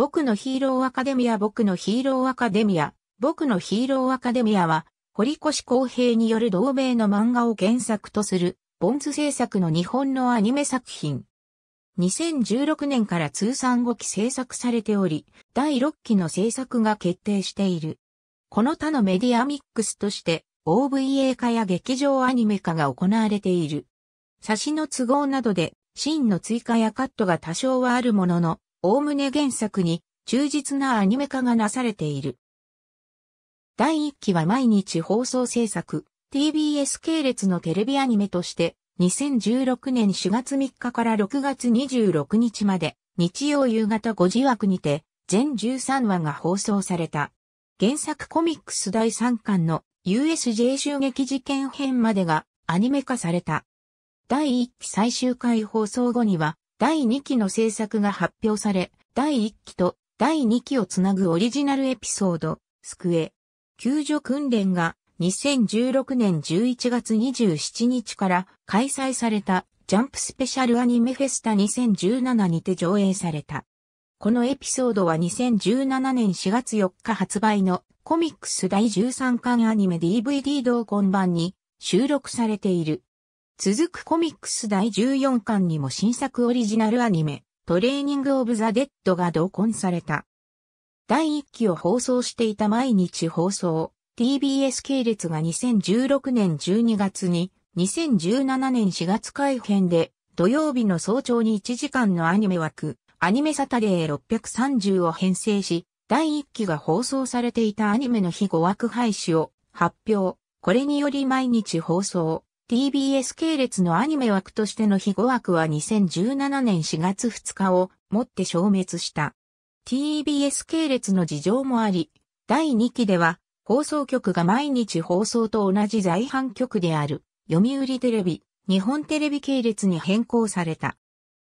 僕のヒーローアカデミア僕のヒーローアカデミア僕のヒーローアカデミアは、堀越公平による同名の漫画を原作とする、ボンズ制作の日本のアニメ作品。2016年から通算5期制作されており、第6期の制作が決定している。この他のメディアミックスとして、OVA 化や劇場アニメ化が行われている。差しの都合などで、シーンの追加やカットが多少はあるものの、おおむね原作に忠実なアニメ化がなされている。第1期は毎日放送制作、TBS 系列のテレビアニメとして、2016年4月3日から6月26日まで、日曜夕方5時枠にて、全13話が放送された。原作コミックス第3巻の USJ 襲撃事件編までがアニメ化された。第1期最終回放送後には、第2期の制作が発表され、第1期と第2期をつなぐオリジナルエピソード、スクエ。救助訓練が2016年11月27日から開催されたジャンプスペシャルアニメフェスタ2017にて上映された。このエピソードは2017年4月4日発売のコミックス第13巻アニメ DVD 同梱版に収録されている。続くコミックス第14巻にも新作オリジナルアニメ、トレーニング・オブ・ザ・デッドが同梱された。第1期を放送していた毎日放送、TBS 系列が2016年12月に、2017年4月改編で、土曜日の早朝に1時間のアニメ枠、アニメサタデー630を編成し、第1期が放送されていたアニメの日5枠廃止を発表。これにより毎日放送、TBS 系列のアニメ枠としての非語枠は2017年4月2日をもって消滅した。TBS 系列の事情もあり、第2期では放送局が毎日放送と同じ在販局である読売テレビ、日本テレビ系列に変更された。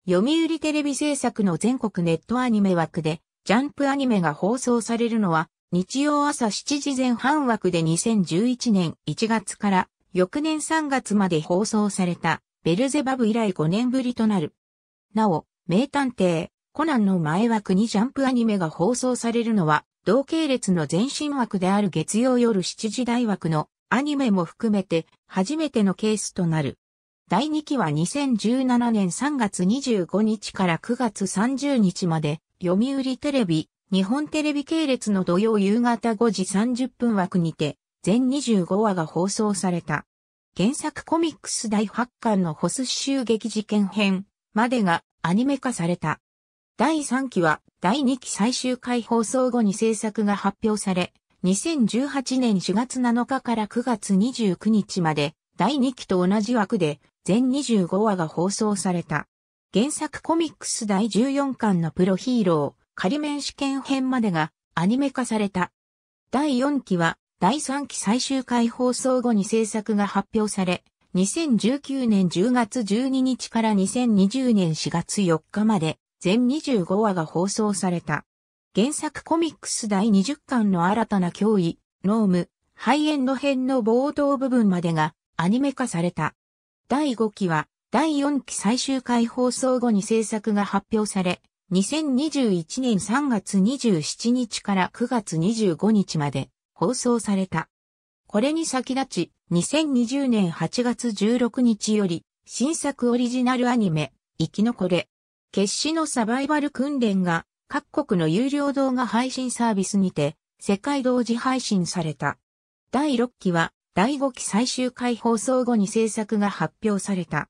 読売テレビ制作の全国ネットアニメ枠でジャンプアニメが放送されるのは日曜朝7時前半枠で2011年1月から翌年3月まで放送された、ベルゼバブ以来5年ぶりとなる。なお、名探偵、コナンの前枠にジャンプアニメが放送されるのは、同系列の前身枠である月曜夜7時台枠のアニメも含めて初めてのケースとなる。第2期は2017年3月25日から9月30日まで、読売テレビ、日本テレビ系列の土曜夕方5時30分枠にて全25話が放送された。原作コミックス第8巻のホス襲撃事件編までがアニメ化された。第3期は第2期最終回放送後に制作が発表され、2018年4月7日から9月29日まで第2期と同じ枠で全25話が放送された。原作コミックス第14巻のプロヒーロー、仮面試験編までがアニメ化された。第4期は第3期最終回放送後に制作が発表され、2019年10月12日から2020年4月4日まで全25話が放送された。原作コミックス第20巻の新たな脅威、ノーム、ハイエンド編の冒頭部分までがアニメ化された。第5期は第4期最終回放送後に制作が発表され、2021年3月27日から9月25日まで放送された。これに先立ち、2020年8月16日より、新作オリジナルアニメ、生き残れ。決死のサバイバル訓練が、各国の有料動画配信サービスにて、世界同時配信された。第6期は、第5期最終回放送後に制作が発表された。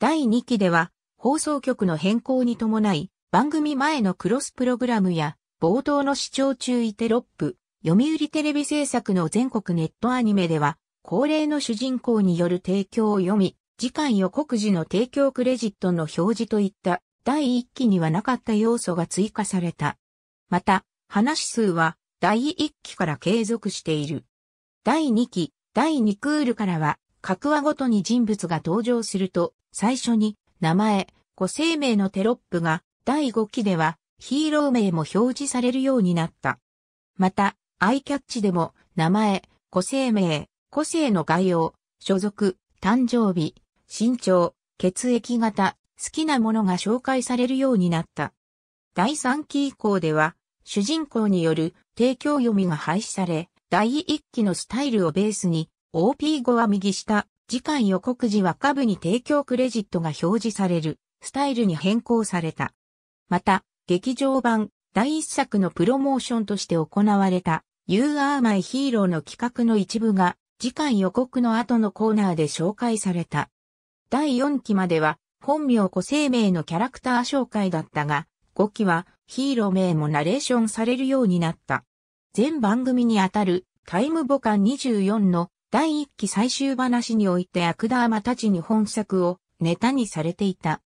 第2期では、放送局の変更に伴い、番組前のクロスプログラムや、冒頭の視聴注意テロップ、読売テレビ制作の全国ネットアニメでは、恒例の主人公による提供を読み、次回予告時の提供クレジットの表示といった第1期にはなかった要素が追加された。また、話数は第1期から継続している。第2期、第2クールからは、各話ごとに人物が登場すると、最初に名前、個性名のテロップが第5期ではヒーロー名も表示されるようになった。また、アイキャッチでも、名前、個性名、個性の概要、所属、誕生日、身長、血液型、好きなものが紹介されるようになった。第3期以降では、主人公による提供読みが廃止され、第1期のスタイルをベースに、OP 後は右下、次回予告時は下部に提供クレジットが表示される、スタイルに変更された。また、劇場版、第1作のプロモーションとして行われた、You Are My Hero の企画の一部が次回予告の後のコーナーで紹介された。第4期までは本名個性名のキャラクター紹介だったが、5期はヒーロー名もナレーションされるようになった。全番組にあたるタイムボカン24の第1期最終話においてアクダーマたちに本作をネタにされていた。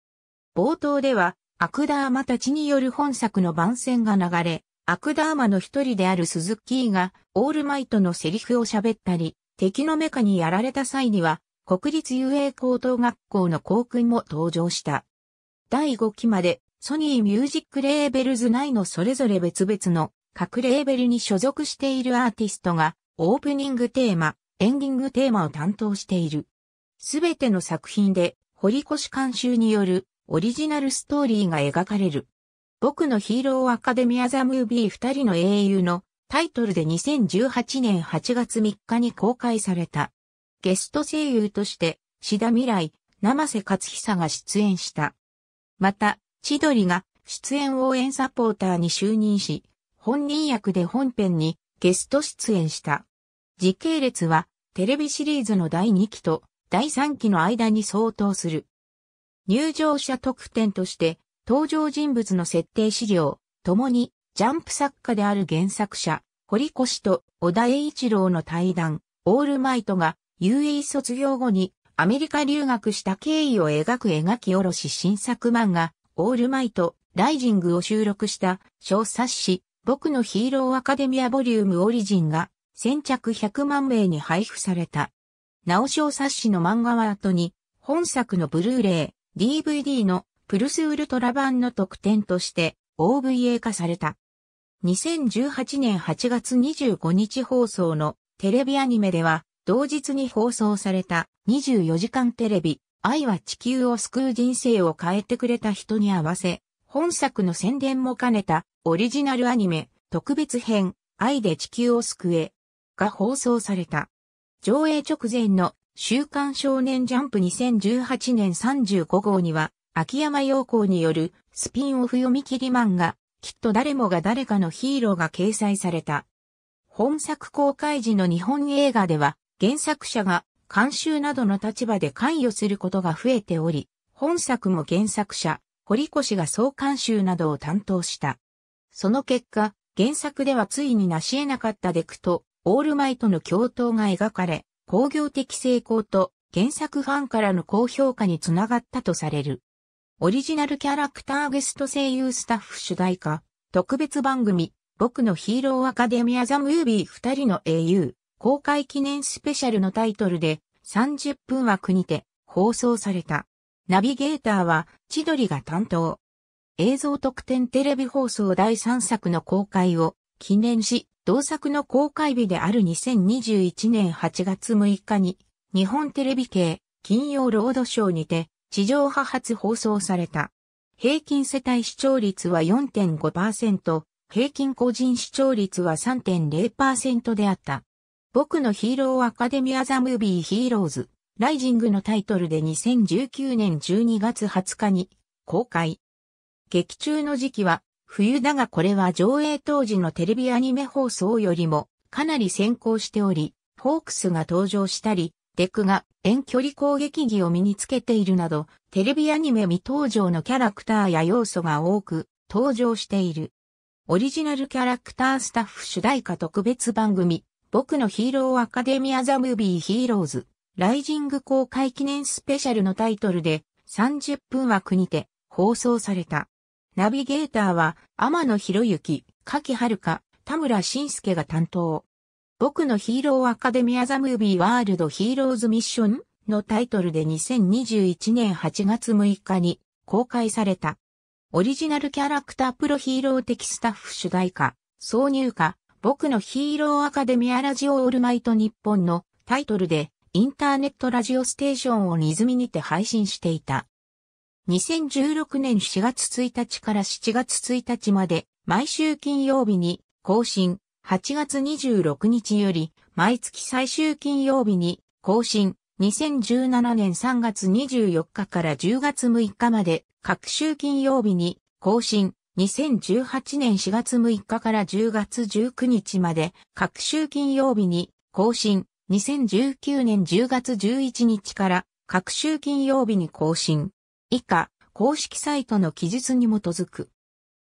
冒頭ではアクダーマたちによる本作の番宣が流れ、アクダーマの一人である鈴木が、オールマイトのセリフを喋ったり、敵のメカにやられた際には、国立遊泳高等学校の校訓も登場した。第5期まで、ソニーミュージックレーベルズ内のそれぞれ別々の各レーベルに所属しているアーティストが、オープニングテーマ、エンディングテーマを担当している。すべての作品で、堀越監修によるオリジナルストーリーが描かれる。僕のヒーローアカデミアザムービー二人の英雄のタイトルで2018年8月3日に公開された。ゲスト声優として、志田未来、生瀬勝久が出演した。また、千鳥が出演応援サポーターに就任し、本人役で本編にゲスト出演した。時系列は、テレビシリーズの第2期と第3期の間に相当する。入場者特典として、登場人物の設定資料、共に、ジャンプ作家である原作者、堀越と小田栄一郎の対談、オールマイトが、UA 卒業後にアメリカ留学した経緯を描く描き下ろし新作漫画、オールマイト、ライジングを収録した小冊子、僕のヒーローアカデミアボリュームオリジンが先着100万名に配布された。なお小冊子の漫画は後に、本作のブルーレイ、DVD のプルスウルトラ版の特典として OVA 化された。2018年8月25日放送のテレビアニメでは、同日に放送された24時間テレビ、愛は地球を救う人生を変えてくれた人に合わせ、本作の宣伝も兼ねたオリジナルアニメ特別編愛で地球を救えが放送された。上映直前の週刊少年ジャンプ2018年35号には秋山陽光によるスピンオフ読み切り漫画、きっと誰もが誰かのヒーローが掲載された。本作公開時の日本映画では、原作者が監修などの立場で関与することが増えており、本作も原作者、堀越が総監修などを担当した。その結果、原作ではついに成し得なかったデクと、オールマイトの共闘が描かれ、工業的成功と原作ファンからの高評価につながったとされる。オリジナルキャラクターゲスト声優スタッフ主題歌、特別番組、僕のヒーローアカデミアザムービー二人の英雄、公開記念スペシャルのタイトルで30分枠にて放送された。ナビゲーターは千鳥が担当。映像特典テレビ放送第3作の公開を記念し、同作の公開日である2021年8月6日に日本テレビ系金曜ロードショーにて地上波発放送された。平均世帯視聴率は4.5%、平均個人視聴率は3.0%であった。僕のヒーローアカデミアザムービーヒーローズ、ライジングのタイトルで2019年12月20日に公開。劇中の時期は冬だがこれは上映当時のテレビアニメ放送よりもかなり先行しており、ホークスが登場したり、デクが遠距離攻撃技を身につけているなど、テレビアニメ未登場のキャラクターや要素が多く登場している。オリジナルキャラクタースタッフ主題歌特別番組、僕のヒーローアカデミアザムービーヒーローズ、ライジング公開記念スペシャルのタイトルで30分枠にて放送された。ナビゲーターは天野博之、柿香、田村晋介が担当。僕のヒーローアカデミアザムービーワールドヒーローズミッションのタイトルで2021年8月6日に公開された。オリジナルキャラクタープロヒーロー的スタッフ主題歌、挿入歌、僕のヒーローアカデミアラジオオールマイト日本のタイトルでインターネットラジオステーションをリズミにて配信していた。2016年4月1日から7月1日まで毎週金曜日に更新、8月26日より、毎月最終金曜日に更新、2017年3月24日から10月6日まで、各週金曜日に更新、2018年4月6日から10月19日まで、各週金曜日に更新、2019年10月11日から各週金曜日に更新。以下、公式サイトの記述に基づく。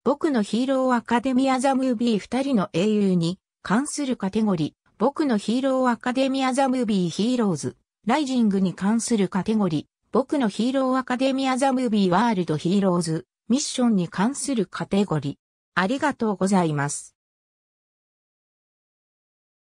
僕のヒーローアカデミアザムービー二人の英雄に関するカテゴリー、僕のヒーローアカデミアザムービーヒーローズ、ライジングに関するカテゴリー、僕のヒーローアカデミアザムービーワールドヒーローズ、ミッションに関するカテゴリー。ありがとうございます。